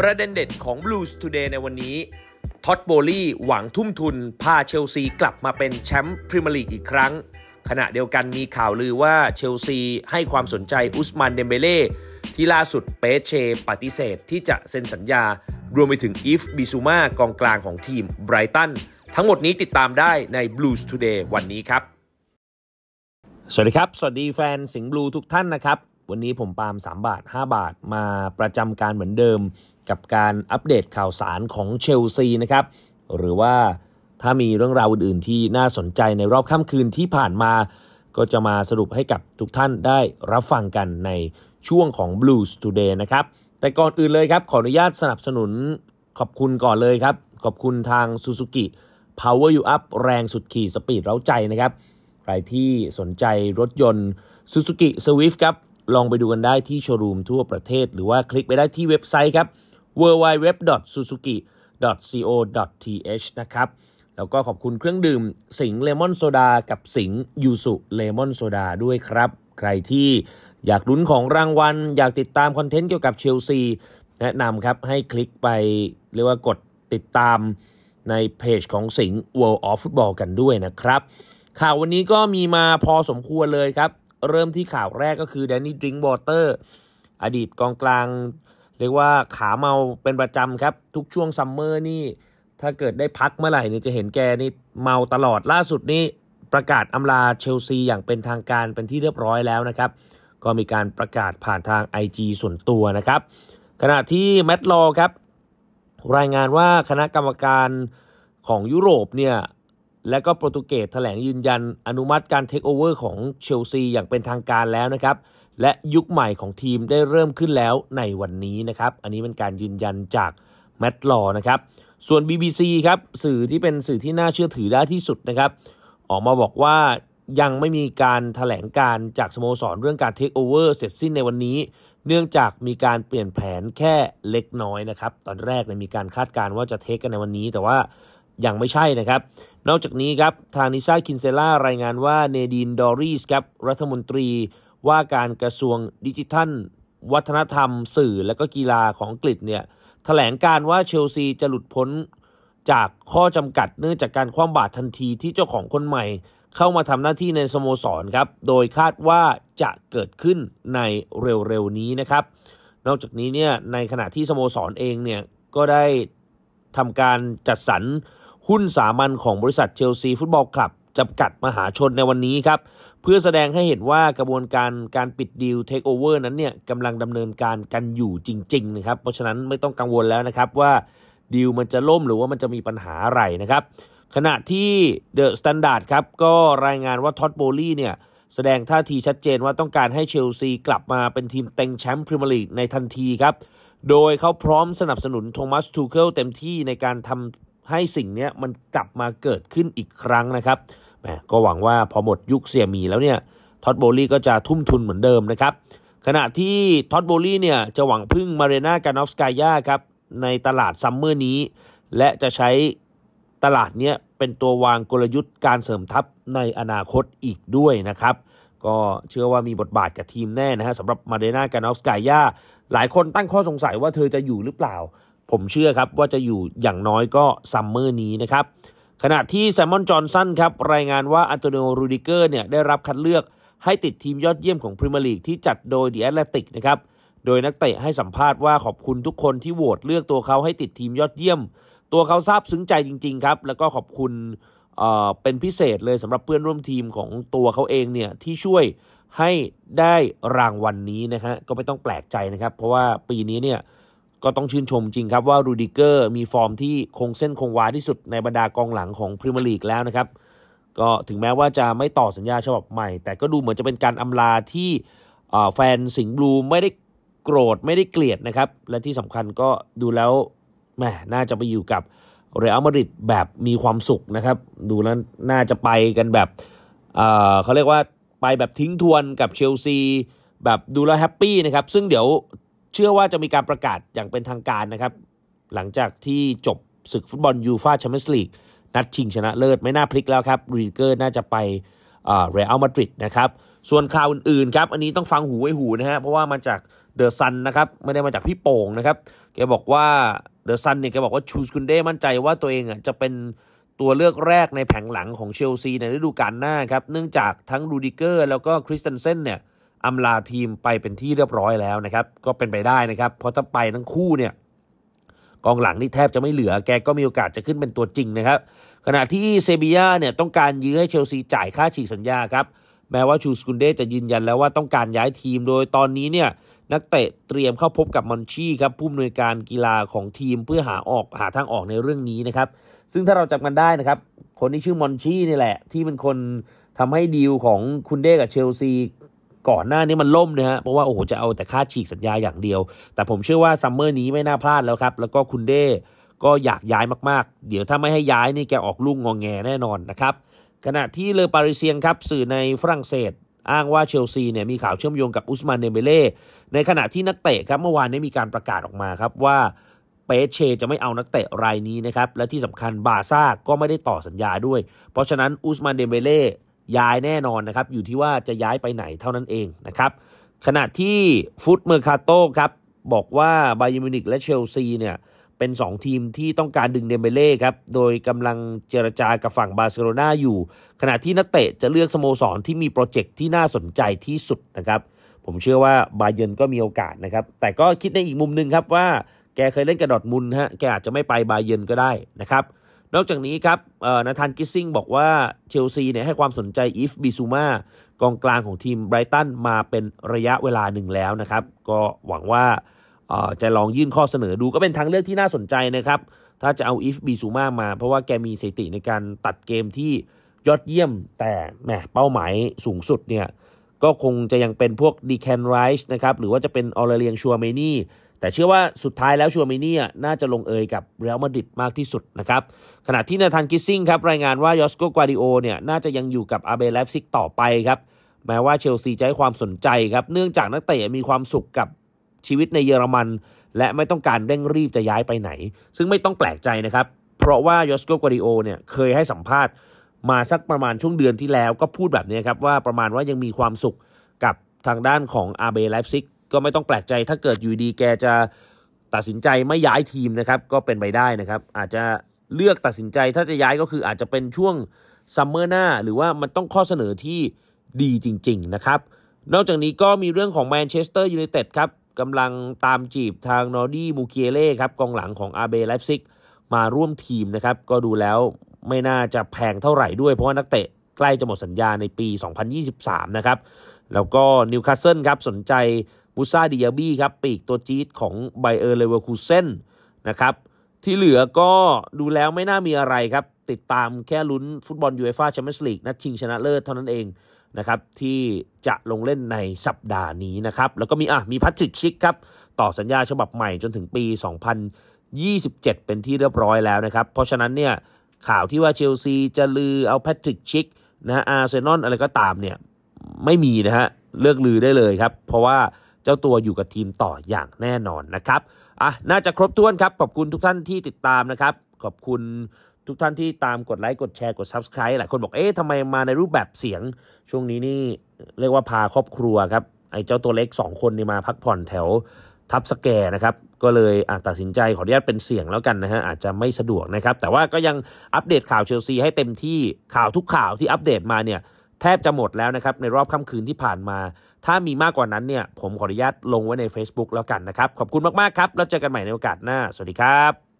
ประเด็นเด็ดของ Blues Today ในวันนี้ ท็อตโบลี่หวังทุ่มทุนพาเชลซีกลับมาเป็นแชมป์พรีเมียร์ลีกอีกครั้ง ขณะเดียวกันมีข่าวลือว่าเชลซีให้ความสนใจอุสมานเดมเบเล่ ที่ล่าสุดเปเชปฏิเสธที่จะเซ็นสัญญา รวมไปถึงอีฟบิซูมากองกลางของทีมไบรตันทั้งหมดนี้ติดตามได้ใน Blues Today วันนี้ครับ สวัสดีครับ สวัสดีแฟนสิงห์บลูทุกท่านนะครับวันนี้ผมปาล์ม3 บาท 5 บาทมาประจำการเหมือนเดิมกับการอัปเดตข่าวสารของเชลซีนะครับ หรือว่าถ้ามีเรื่องราวอื่นๆ ที่น่าสนใจในรอบค่ำคืนที่ผ่านมาก็จะมาสรุปให้กับทุกท่านได้รับฟังกันในช่วงของ Blues Today นะครับแต่ก่อนอื่นเลยครับ ขออนุญาตสนับสนุนขอบคุณก่อนเลยครับ ขอบคุณทาง Suzuki Power You Up แรงสุดขีดสปีดเร้าใจนะครับใครที่สนใจรถยนต์ Suzuki Swift ครับลองไปดูกันได้ที่โชว์รูมทั่วประเทศ หรือว่าคลิกไปได้ที่เว็บไซต์ครับ www.suzuki.co.th นะครับ แล้วก็ขอบคุณเครื่องดื่ม สิงเลมอนโซดา กับสิงยูสุเลมอนโซดาด้วยครับ ใครที่อยากลุ้นของรางวัล อยากติดตามคอนเทนต์เกี่ยวกับเชลซี แนะนำครับให้คลิกไปเรียกว่ากดติดตามในเพจของสิง World of Football กันด้วยนะครับ ข่าววันนี้ก็มีมาพอสมควรเลยครับเริ่มที่ข่าวแรกก็คือแดนนี่ดริงบอเตอร์อดีตกองกลาง เรียกว่าขาเมาเป็นประจำครับ ทุกช่วงซัมเมอร์นี่ ถ้าเกิดได้พักเมื่อไหร่นี่จะเห็นแกนี่เมาตลอดล่าสุดนี่ประกาศอำลาเชลซีอย่างเป็นทางการเป็นที่เรียบร้อยแล้วนะครับ ก็มีการประกาศผ่านทาง IG ส่วนตัวนะครับ ขณะที่แมตต์ลอครับ รายงานว่าคณะกรรมการของยุโรปเนี่ยและก็โปรตุเกสแถลงยืนยันอนุมัติการเทคโอเวอร์ของเชลซีอย่างเป็นทางการแล้วนะครับ และยุคใหม่ของทีมได้เริ่มขึ้นแล้วในวันนี้นะครับ อันนี้เป็นการยืนยันจากแมตต์ลอนะครับส่วน BBC ครับสื่อที่เป็นสื่อที่น่าเชื่อถือได้ที่สุดนะครับ ออกมาบอกว่ายังไม่มีการถแถลงการจากสโมสรเรื่องการเทคโอเวอร์เสร็จสิ้นในวันนี้ เนื่องจากมีการเปลี่ยนแผนแค่เล็กน้อยนะครับตอนแรกเนี่ยมีการคาดการณ์ว่าจะเทค กันในวันนี้ แต่ว่ายังไม่ใช่นะครับ นอกจากนี้ครับ ทางนิซาคินเซล่า รายงานว่า เนดีนดอรีสครับ รัฐมนตรี ว่าการกระทรวงดิจิทัล วัฒนธรรม สื่อ และก็กีฬาของอังกฤษเนี่ยถแถลงการว่าเชลซีจะหลุดพ้น จากข้อจำกัด เนื่องจากการคว่ำบาตรทันทีที่เจ้าของคนใหม่ เข้ามาทำหน้าที่ในสโมสรครับ โดยคาดว่าจะเกิดขึ้นในเร็วๆนี้นะครับ นอกจากนี้เนี่ย ในขณะที่สโมสรเองเนี่ย ก็ได้ทำการจัดสรรหุ้นสามัญของบริษัทเชลซีฟุตบอลคลับจำกัดมหาชนในวันนี้ครับ เพื่อแสดงให้เห็นว่ากระบวนการการปิดดีลเทคโอเวอร์นั้นเนี่ยกำลังดำเนินการกันอยู่จริง ๆ นะครับ เพราะฉะนั้นไม่ต้องกังวลแล้วนะครับ ว่า ดีลมันจะล่มหรือว่ามันจะมีปัญหาอะไรนะครับ ขณะที่เดอะสแตนดาร์ดครับ ก็รายงานว่าท็อตโบลี่เนี่ยแสดงท่าทีชัดเจนว่าต้องการให้เชลซีกลับมาเป็นทีมเต็งแชมป์พรีเมียร์ลีกในทันทีครับโดยเขาพร้อมสนับสนุนโทมัสทูเคิลเต็มที่ในการทำให้สิ่งนี้มันกลับมาเกิดขึ้นอีกครั้งนะครับ แหมก็หวังว่าพอหมดยุคเสียมีแล้วเนี่ยท็อตโบลี่ก็จะทุ่มทุนเหมือนเดิมนะครับ ขณะที่ท็อตโบลี่เนี่ยจะหวังพึ่งมาเรนากานอฟสกายาครับ ในตลาดซัมเมอร์นี้ และจะใช้ตลาดเนี้ยเป็นตัววางกลยุทธ์การเสริมทัพในอนาคตอีกด้วยนะครับ ก็เชื่อว่ามีบทบาทกับทีมแน่นะฮะสำหรับมาเดนากานอฟสกายาหลายคนตั้งข้อสงสัยว่าเธอจะอยู่หรือเปล่าผมเชื่อครับว่าจะอยู่อย่างน้อยก็ซัมเมอร์นี้นะครับ ขณะที่แซมมอนจอห์นสันครับรายงานว่าอันโตนิโอรูดิเกอร์เนี่ยได้รับคัดเลือกให้ติดทีมยอดเยี่ยมของพรีเมียร์ลีกที่จัดโดยเดอะแอตแลติกนะครับโดยนักเตะให้สัมภาษณ์ว่าขอบคุณทุกคนที่โหวตเลือกตัวเขาให้ติดทีมยอดเยี่ยม ตัวเขาซาบซึ้งใจจริง ๆ ครับ แล้วก็ขอบคุณเอ่อเป็นพิเศษเลยสำหรับเพื่อนร่วมทีมของตัวเขาเองเนี่ยที่ช่วยให้ได้รางวัลนนี้นะฮะก็ไม่ต้องแปลกใจนะครับ เพราะว่าปีนี้เนี่ยก็ต้องชื่นชมจริงครับว่า รูดิเกอร์ มีฟอร์มที่คงเส้นคงวาที่สุดในบรรดากองหลังของพรีเมียร์ลีกแล้วนะครับ ก็ถึงแม้ว่าจะไม่ต่อสัญญาฉบับใหม่ แต่ก็ดูเหมือนจะเป็นการอำลาที่แฟนสิงห์บลูไม่ได้โกรธ ไม่ได้เกลียดนะครับ และที่สำคัญก็ดูแล้วแหมน่าจะไปอยู่กับเรอัลมาดริดแบบมีความสุขนะครับ ดูแล้วน่าจะไปกันแบบเเขาเรียกว่าไปแบบทิ้งทวนกับเชลซีแบบดูแลแฮปปี้นะครับซึ่งเดี๋ยวเชื่อว่าจะมีการประกาศอย่างเป็นทางการนะครับ หลังจากที่จบศึกฟุตบอล ยูฟาแชมเปี้ยนส์ลีก นัดชิงชนะเลิศไม่น่าพลิกแล้วครับรีเกอร์น่าจะไปเรอัลมาดริดนะครับ ส่วนข่าวอื่นๆครับอันนี้ต้องฟังหูไว้หูนะฮะเพราะว่ามาจากเดอะซันนะครับ ไม่ได้มาจากพี่โป่งนะครับแกบอกว่าเดอะซันเนี่ยแกบอกว่า ชูสคุนเด้มั่นใจว่าตัวเองอ่ะจะเป็นตัวเลือกแรกในแผงหลังของเชลซีในฤดูกาลหน้าครับเนื่องจากทั้งรูดิเกอร์แล้วก็คริสตันเซนเนี่ยอำลาทีมไปเป็นที่เรียบร้อยแล้วนะครับ ก็เป็นไปได้นะครับ เพราะถ้าไปทั้งคู่เนี่ย กองหลังนี่แทบจะไม่เหลือ แกก็มีโอกาสจะขึ้นเป็นตัวจริงนะครับ ขณะที่เซบียาเนี่ย ต้องการยื้อให้เชลซีจ่ายค่าฉีกสัญญาครับ แม้ว่าชูสกุนเดจะยืนยันแล้วว่าต้องการย้ายทีม โดยตอนนี้เนี่ย นักเตะเตรียมเข้าพบกับมอนชีครับผู้อำนวยการกีฬาของทีมเพื่อหาออกหาทางออกในเรื่องนี้นะครับ ซึ่งถ้าเราจำกันได้นะครับ คนที่ชื่อมอนชีนี่แหละ ที่เป็นคนทำให้ดีลของคุณเดกับเชลซีก่อนหน้านี้มันล่มนะฮะเพราะว่า โอ้โห จะเอาแต่ค่าฉีกสัญญาอย่างเดียว แต่ผมเชื่อว่าซัมเมอร์นี้ไม่น่าพลาดแล้วครับ แล้วก็คุณเด้ก็อยากย้ายมากๆ เดี๋ยวถ้าไม่ให้ย้ายนี่แกออกลูกงองแงแน่นอนนะครับ ขณะที่เลอปาริเซียงครับสื่อในฝรั่งเศส อ้างว่าเชลซีเนี่ยมีข่าวเชื่อมโยงกับอุสมานเดเบเล่ในขณะที่นักเตะครับเมื่อวานได้มีการประกาศออกมาครับว่าเปเชจะไม่เอานักเตะรายนี้นะครับและที่สำคัญบาซ่าก็ไม่ได้ต่อสัญญาด้วยเพราะฉะนั้นอุสมานเดเบเล่ย้ายแน่นอนนะครับอยู่ที่ว่าจะย้ายไปไหนเท่านั้นเองนะครับขณะที่ฟุตเมอร์คาโต้ครับบอกว่าไบาเยมินิกและเชลซีเนี่ยเป็น 2 ทีมที่ต้องการดึงเดมเบเล่ครับโดยกำลังเจรจากับฝั่งบาร์เซโลนาอยู่ขณะที่นักเตะจะเลือกสโมสรที่มีโปรเจกต์ที่น่าสนใจที่สุดนะครับ ผมเชื่อว่าบาเยนก็มีโอกาสนะครับแต่ก็คิดในอีกมุมหนึ่งครับว่า แกเคยเล่นกระดอดมุนฮะแกอาจจะไม่ไปบาเยนก็ได้นะครับนอกจากนี้ครับนาธานกิซซิงบอกว่าเชลซีเนี่ยให้ความสนใจอีฟบิซูมากองกลางของทีมไบรตันมาเป็นระยะเวลาหนึ่งแล้วนะครับ ก็หวังว่าจะลองยื่นข้อเสนอดูก็เป็นทางเลือกที่น่าสนใจนะครับ ถ้าจะเอาอีฟบิซูมามาเพราะว่าแกมีสติในการตัดเกมที่ยอดเยี่ยมแต่แหมเป้าหมายสูงสุดเนี่ยก็คงจะยังเป็นพวกดีแคนไรส์นะครับหรือว่าจะเป็นออเรเลียงชัวเมนี่แต่เชื่อว่าสุดท้ายแล้วชัวมินี่น่าจะลงเอยกับเรอัลมาดริดมากที่สุดนะครับขณะที่นาธานกิซซิงครับรายงานว่ายอสโกกวาดิโอเนี่ยน่าจะยังอยู่กับอาเบเลฟซิกต่อไปครับแม้ว่าเชลซีจะให้ความสนใจครับเนื่องจากนักเตะมีความสุขกับชีวิตในเยอรมัน และไม่ต้องการเร่งรีบจะย้ายไปไหน ซึ่งไม่ต้องแปลกใจนะครับเพราะว่ายอสโกกวาดิโอเนี่ยเคยให้สัมภาษณ์ มาสักประมาณช่วงเดือนที่แล้วก็พูดแบบนี้ครับว่าประมาณว่ายังมีความสุขกับทางด้านของอาเบเลฟซิกก็ไม่ต้องแปลกใจ ถ้าเกิดอยู่ดีแกจะตัดสินใจไม่ย้ายทีมนะครับ ก็เป็นไปได้นะครับ อาจจะเลือกตัดสินใจถ้าจะย้ายก็คืออาจจะเป็นช่วง ซัมเมอร์หน้า หรือว่ามันต้องข้อเสนอที่ดีจริง ๆนะครับ นอกจากนี้ก็มีเรื่องของแมนเชสเตอร์ยูไนเต็ดครับกำลังตามจีบทางนอร์ดี้มูเคเล่ครับ กองหลังของอาเบไลฟซิกมาร่วมทีมนะครับก็ดูแล้วไม่น่าจะแพงเท่าไหร่ด้วยเพราะว่านักเตะใกล้จะหมดสัญญาในปี 2023นะครับแล้วก็นิวคาสเซิลครับสนใจบูซาดิยาบี้ครับ ปีกตัวจี๊ดของไบเออร์เลเวอร์คูเซนนะครับ ที่เหลือก็ดูแล้วไม่น่ามีอะไรครับ ติดตามแค่ลุ้นฟุตบอลยูเอฟ่าแชมเปี้ยนส์ลีกนัดชิงชนะเลิศเท่านั้นเองนะครับที่จะลงเล่นในสัปดาห์นี้นะครับ แล้วก็มีอ่ะมีพัทริกชิกครับ ต่อสัญญาฉบับใหม่จนถึงปี 2027 เป็นที่เรียบร้อยแล้วนะครับ เพราะฉะนั้นเนี่ยข่าวที่ว่าเชลซีจะลือเอาแพทริกชิกนะอาร์เซนอลอะไรก็ตามเนี่ยไม่มีนะฮะเลือกลือได้เลยครับเพราะว่าเจ้าตัวอยู่กับทีมต่ออย่างแน่นอนนะครับอ่ะน่าจะครบถ้วนครับ ขอบคุณทุกท่านที่ติดตามนะครับ ขอบคุณทุกท่านที่ตามกดไลค์ กดแชร์ กด Subscribe หลายคนบอก เอ๊ะทำไมมาในรูปแบบเสียง ช่วงนี้นี่ เรียกว่าพาครอบครัวครับ ไอ้เจ้าตัวเล็ก 2 คนนี่มาพักผ่อนแถว ทับสแกนะครับ ก็เลย ตัดสินใจขออนุญาตเป็นเสียงแล้วกันนะฮะ อาจจะไม่สะดวกนะครับ แต่ว่าก็ยังอัปเดตข่าวเชลซีให้เต็มที่ ข่าวทุกข่าวที่อัปเดตมาเนี่ยแทบจะหมดแล้วนะครับในรอบค่ำคืนที่ผ่านมา ถ้ามีมากกว่านั้นเนี่ยผมขออนุญาตลงไว้ใน Facebook แล้วกันนะครับ ขอบคุณมากๆครับแล้วเจอกันใหม่ในโอกาสหน้าสวัสดีครับ